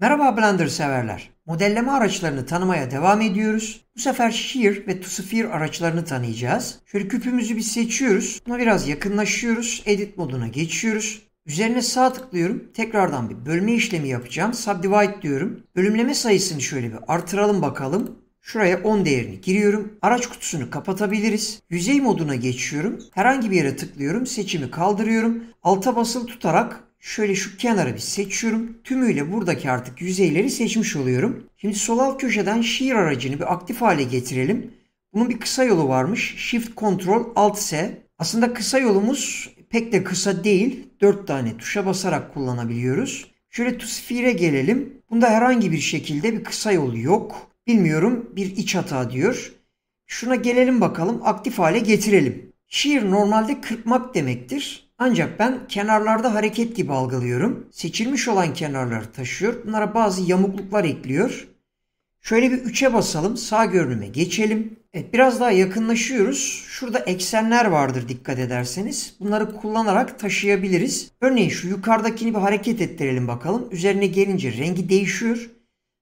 Merhaba Blender severler. Modelleme araçlarını tanımaya devam ediyoruz. Bu sefer shear ve to sphere araçlarını tanıyacağız. Şöyle küpümüzü bir seçiyoruz. Buna biraz yakınlaşıyoruz. Edit moduna geçiyoruz. Üzerine sağ tıklıyorum. Tekrardan bir bölme işlemi yapacağım. Subdivide diyorum. Bölümleme sayısını şöyle bir artıralım bakalım. Şuraya 10 değerini giriyorum. Araç kutusunu kapatabiliriz. Yüzey moduna geçiyorum. Herhangi bir yere tıklıyorum. Seçimi kaldırıyorum. Alta basılı tutarak şöyle şu kenara bir seçiyorum. Tümüyle buradaki artık yüzeyleri seçmiş oluyorum. Şimdi sol alt köşeden şiir aracını bir aktif hale getirelim. Bunun bir kısa yolu varmış. Shift Ctrl Alt S. Aslında kısa yolumuz pek de kısa değil. 4 tane tuşa basarak kullanabiliyoruz. Şöyle to sphere'e gelelim. Bunda herhangi bir şekilde bir kısa yol yok. Bilmiyorum bir iç hata diyor. Şuna gelelim bakalım aktif hale getirelim. Şiir normalde kırpmak demektir. Ancak ben kenarlarda hareket gibi algılıyorum. Seçilmiş olan kenarları taşıyor. Bunlara bazı yamukluklar ekliyor. Şöyle bir 3'e basalım. Sağ görünüme geçelim. Evet, biraz daha yakınlaşıyoruz. Şurada eksenler vardır dikkat ederseniz. Bunları kullanarak taşıyabiliriz. Örneğin şu yukarıdakini bir hareket ettirelim bakalım. Üzerine gelince rengi değişiyor.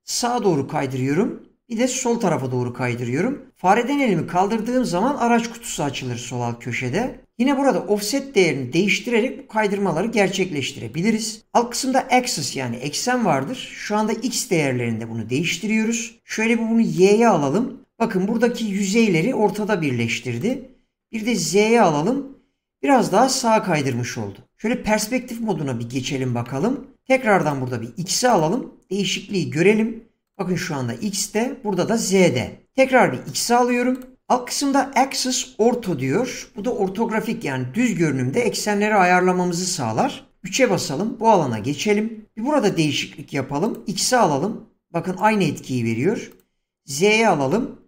Sağa doğru kaydırıyorum. Bir de sol tarafa doğru kaydırıyorum. Fareden elimi kaldırdığım zaman araç kutusu açılır sol alt köşede. Yine burada offset değerini değiştirerek bu kaydırmaları gerçekleştirebiliriz. Alt kısımda axis yani eksen vardır. Şu anda x değerlerinde bunu değiştiriyoruz. Şöyle bir bunu y'ye alalım. Bakın buradaki yüzeyleri ortada birleştirdi. Bir de z'ye alalım. Biraz daha sağa kaydırmış oldu. Şöyle perspektif moduna bir geçelim bakalım. Tekrardan burada bir x'e alalım. Değişikliği görelim. Bakın şu anda x'de burada da z'de. Tekrar bir x alıyorum. Alt kısımda axis orto diyor. Bu da ortografik yani düz görünümde eksenleri ayarlamamızı sağlar. 3'e basalım. Bu alana geçelim. Burada değişiklik yapalım. X'e alalım. Bakın aynı etkiyi veriyor. Z'ye alalım.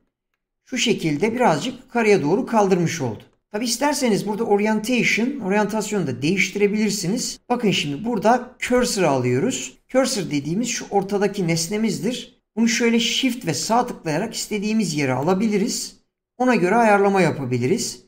Şu şekilde birazcık yukarıya doğru kaldırmış oldu. Tabi isterseniz burada orientation, oryantasyonu da değiştirebilirsiniz. Bakın şimdi burada cursor alıyoruz. Cursor dediğimiz şu ortadaki nesnemizdir. Bunu şöyle shift ve sağ tıklayarak istediğimiz yere alabiliriz. Ona göre ayarlama yapabiliriz.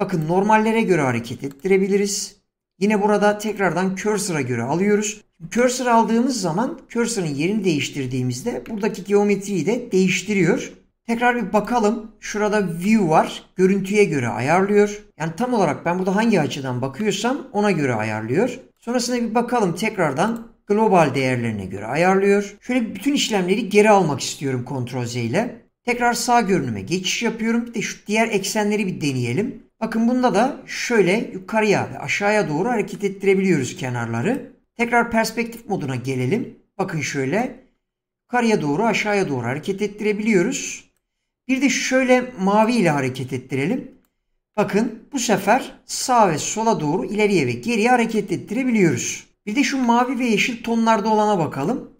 Bakın normallere göre hareket ettirebiliriz. Yine burada tekrardan cursor'a göre alıyoruz. Cursor aldığımız zaman cursor'ın yerini değiştirdiğimizde buradaki geometriyi de değiştiriyor. Tekrar bir bakalım. Şurada view var. Görüntüye göre ayarlıyor. Yani tam olarak ben burada hangi açıdan bakıyorsam ona göre ayarlıyor. Sonrasında bir bakalım tekrardan global değerlerine göre ayarlıyor. Şöyle bütün işlemleri geri almak istiyorum Ctrl Z ile. Tekrar sağ görünüme geçiş yapıyorum. Bir de şu diğer eksenleri bir deneyelim. Bakın bunda da şöyle yukarıya ve aşağıya doğru hareket ettirebiliyoruz kenarları. Tekrar perspektif moduna gelelim. Bakın şöyle yukarıya doğru aşağıya doğru hareket ettirebiliyoruz. Bir de şöyle mavi ile hareket ettirelim. Bakın bu sefer sağ ve sola doğru ileriye ve geriye hareket ettirebiliyoruz. Bir de şu mavi ve yeşil tonlarda olana bakalım.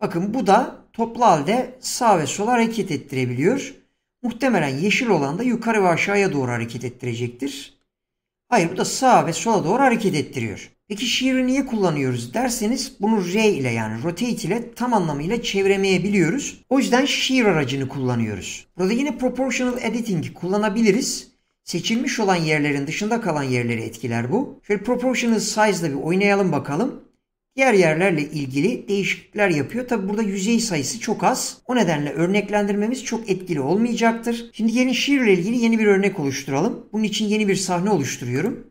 Bakın bu da toplu halde sağ ve sola hareket ettirebiliyor. Muhtemelen yeşil olan da yukarı ve aşağıya doğru hareket ettirecektir. Hayır bu da sağa ve sola doğru hareket ettiriyor. Peki shear'ı niye kullanıyoruz derseniz bunu R ile yani rotate ile tam anlamıyla çevremeyebiliyoruz. O yüzden shear aracını kullanıyoruz. Burada yine proportional editing kullanabiliriz seçilmiş olan yerlerin dışında kalan yerleri etkiler bu. Şöyle proportional size'la bir oynayalım bakalım. Diğer yerlerle ilgili değişiklikler yapıyor. Tabi burada yüzey sayısı çok az. O nedenle örneklendirmemiz çok etkili olmayacaktır. Şimdi yeni şiirle ilgili yeni bir örnek oluşturalım. Bunun için yeni bir sahne oluşturuyorum.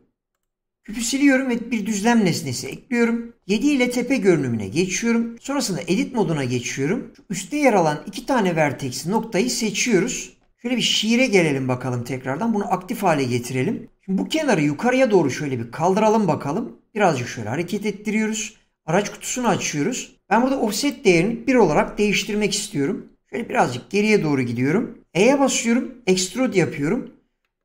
Küpü siliyorum ve bir düzlem nesnesi ekliyorum. 7 ile tepe görünümüne geçiyorum. Sonrasında edit moduna geçiyorum. Şu üstte yer alan iki tane vertex noktayı seçiyoruz. Şöyle bir şiire gelelim bakalım tekrardan. Bunu aktif hale getirelim. Şimdi bu kenarı yukarıya doğru şöyle bir kaldıralım bakalım. Birazcık şöyle hareket ettiriyoruz. Araç kutusunu açıyoruz. Ben burada offset değerini 1 olarak değiştirmek istiyorum. Şöyle birazcık geriye doğru gidiyorum. E'ye basıyorum. Extrude yapıyorum.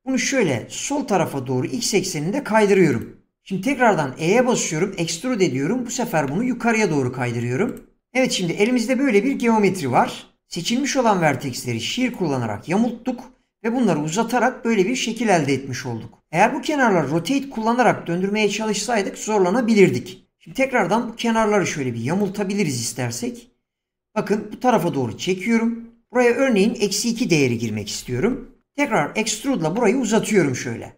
Bunu şöyle sol tarafa doğru x ekseninde kaydırıyorum. Şimdi tekrardan E'ye basıyorum. Extrude ediyorum. Bu sefer bunu yukarıya doğru kaydırıyorum. Evet şimdi elimizde böyle bir geometri var. Seçilmiş olan vertexleri şiir kullanarak yamulttuk ve bunları uzatarak böyle bir şekil elde etmiş olduk. Eğer bu kenarlar rotate kullanarak döndürmeye çalışsaydık zorlanabilirdik. Şimdi tekrardan bu kenarları şöyle bir yamultabiliriz istersek. Bakın bu tarafa doğru çekiyorum. Buraya örneğin eksi 2 değeri girmek istiyorum. Tekrar extrude ile burayı uzatıyorum şöyle.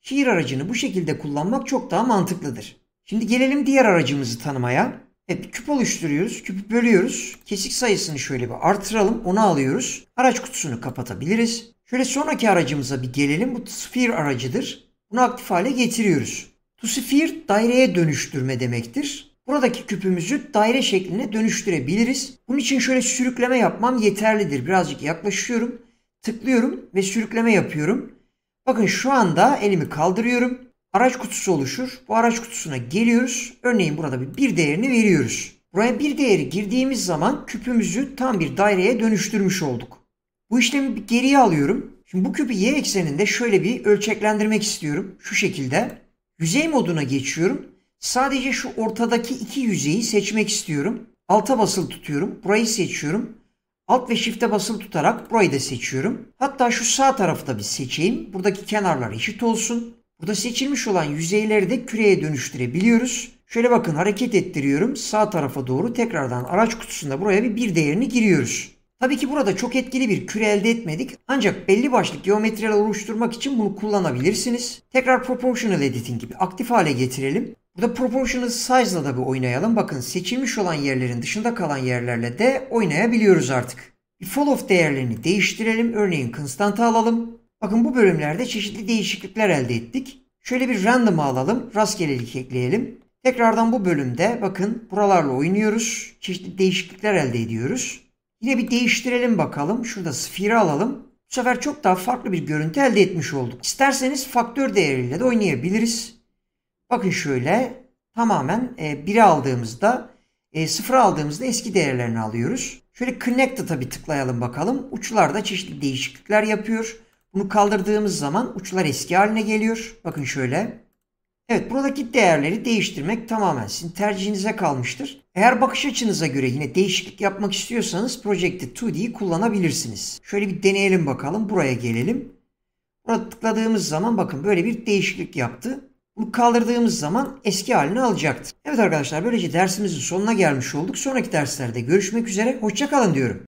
Şiir aracını bu şekilde kullanmak çok daha mantıklıdır. Şimdi gelelim diğer aracımızı tanımaya. Evet küp oluşturuyoruz. Küpü bölüyoruz. Kesik sayısını şöyle bir artıralım. Onu alıyoruz. Araç kutusunu kapatabiliriz. Şöyle sonraki aracımıza bir gelelim. Bu sphere aracıdır. Bunu aktif hale getiriyoruz. To sphere daireye dönüştürme demektir. Buradaki küpümüzü daire şekline dönüştürebiliriz. Bunun için şöyle sürükleme yapmam yeterlidir. Birazcık yaklaşıyorum. Tıklıyorum ve sürükleme yapıyorum. Bakın şu anda elimi kaldırıyorum araç kutusu oluşur. Bu araç kutusuna geliyoruz. Örneğin burada bir, bir değerini veriyoruz. Buraya bir değeri girdiğimiz zaman küpümüzü tam bir daireye dönüştürmüş olduk. Bu işlemi bir geriye alıyorum. Şimdi bu küpü y ekseninde şöyle bir ölçeklendirmek istiyorum. Şu şekilde. Yüzey moduna geçiyorum. Sadece şu ortadaki iki yüzeyi seçmek istiyorum. Alta basılı tutuyorum. Burayı seçiyorum. Alt ve shift'e basılı tutarak burayı da seçiyorum. Hatta şu sağ tarafı da bir seçeyim. Buradaki kenarlar eşit olsun. Burada seçilmiş olan yüzeyleri de küreye dönüştürebiliyoruz. Şöyle bakın hareket ettiriyorum. Sağ tarafa doğru tekrardan araç kutusunda buraya bir bir değerini giriyoruz. Tabii ki burada çok etkili bir küre elde etmedik. Ancak belli başlı geometriler oluşturmak için bunu kullanabilirsiniz. Tekrar Proportional Editing gibi aktif hale getirelim. Burada Proportional Size'la da bir oynayalım. Bakın seçilmiş olan yerlerin dışında kalan yerlerle de oynayabiliyoruz artık. Bir fall of değerlerini değiştirelim. Örneğin constant'a alalım. Bakın bu bölümlerde çeşitli değişiklikler elde ettik. Şöyle bir random alalım, rastgelelik ekleyelim. Tekrardan bu bölümde bakın buralarla oynuyoruz. Çeşitli değişiklikler elde ediyoruz. Yine bir değiştirelim bakalım. Şurada sfiri alalım. Bu sefer çok daha farklı bir görüntü elde etmiş olduk. İsterseniz faktör değeriyle de oynayabiliriz. Bakın şöyle tamamen 1'e aldığımızda 0'a e, aldığımızda eski değerlerini alıyoruz. Şöyle connect'a tabi tıklayalım bakalım. Uçlarda çeşitli değişiklikler yapıyor. Bunu kaldırdığımız zaman uçlar eski haline geliyor. Bakın şöyle. Evet buradaki değerleri değiştirmek tamamen sizin tercihinize kalmıştır. Eğer bakış açınıza göre yine değişiklik yapmak istiyorsanız Projected 2D'yi kullanabilirsiniz. Şöyle bir deneyelim bakalım. Buraya gelelim. Burada tıkladığımız zaman bakın böyle bir değişiklik yaptı. Bunu kaldırdığımız zaman eski halini alacaktır. Evet arkadaşlar böylece dersimizin sonuna gelmiş olduk. Sonraki derslerde görüşmek üzere. Hoşçakalın diyorum.